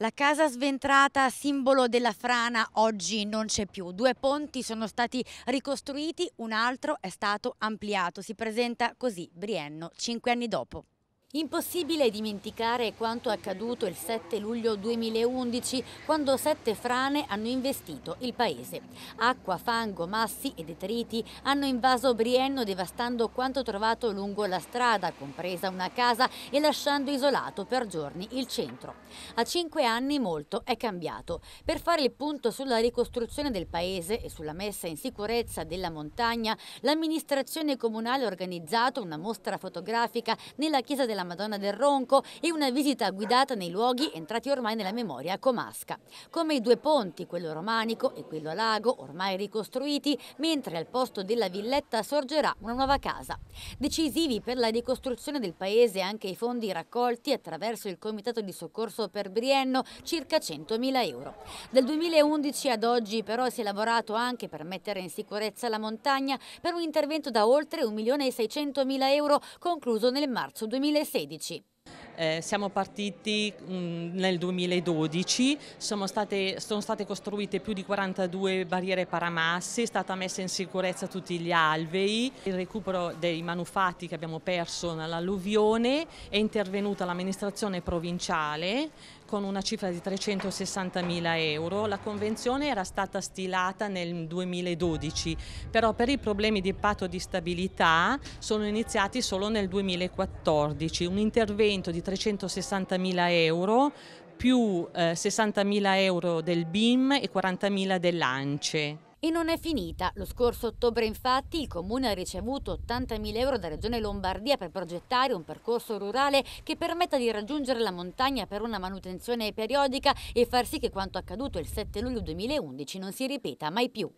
La casa sventrata, simbolo della frana, oggi non c'è più. Due ponti sono stati ricostruiti, un altro è stato ampliato. Si presenta così Brienno, cinque anni dopo. Impossibile dimenticare quanto accaduto il 7 luglio 2011 quando sette frane hanno investito il paese. Acqua, fango, massi e detriti hanno invaso Brienno devastando quanto trovato lungo la strada, compresa una casa, e lasciando isolato per giorni il centro. A cinque anni molto è cambiato. Per fare il punto sulla ricostruzione del paese e sulla messa in sicurezza della montagna, l'amministrazione comunale ha organizzato una mostra fotografica nella chiesa della alla Madonna del Ronco e una visita guidata nei luoghi entrati ormai nella memoria comasca, come i due ponti, quello romanico e quello a lago, ormai ricostruiti, mentre al posto della villetta sorgerà una nuova casa. Decisivi per la ricostruzione del paese anche i fondi raccolti attraverso il Comitato di Soccorso per Brienno, circa 100.000 euro. Dal 2011 ad oggi però si è lavorato anche per mettere in sicurezza la montagna per un intervento da oltre 1.600.000 euro concluso nel marzo 2016. 2016. Eh, siamo partiti mh, mm, nel 2012, sono state, sono state, costruite più di 42 barriere paramassi, è stata messa in sicurezza tutti gli alvei, il recupero dei manufatti che abbiamo perso nell'alluvione, è intervenuta l'amministrazione provinciale con una cifra di 360.000 euro. La convenzione era stata stilata nel 2012, però per i problemi di patto di stabilità sono iniziati solo nel 2014. Un intervento di 360.000 euro più eh, 60.000 euro del BIM e 40.000 dell'ANCE. E non è finita. Lo scorso ottobre infatti il Comune ha ricevuto 80.000 euro da Regione Lombardia per progettare un percorso rurale che permetta di raggiungere la montagna per una manutenzione periodica e far sì che quanto accaduto il 7 luglio 2011 non si ripeta mai più.